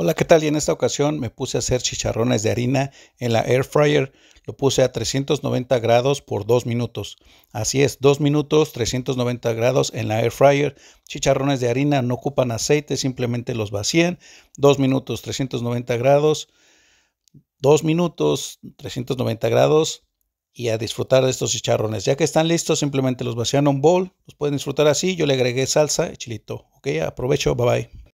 Hola, ¿qué tal? Y en esta ocasión me puse a hacer chicharrones de harina en la air fryer. Lo puse a 390 grados por 2 minutos. Así es, 2 minutos, 390 grados en la air fryer. Chicharrones de harina no ocupan aceite, simplemente los vacían. 2 minutos, 390 grados. 2 minutos, 390 grados. Y a disfrutar de estos chicharrones. Ya que están listos, simplemente los vacían en un bowl. Los pueden disfrutar así. Yo le agregué salsa y chilito. Ok, aprovecho. Bye bye.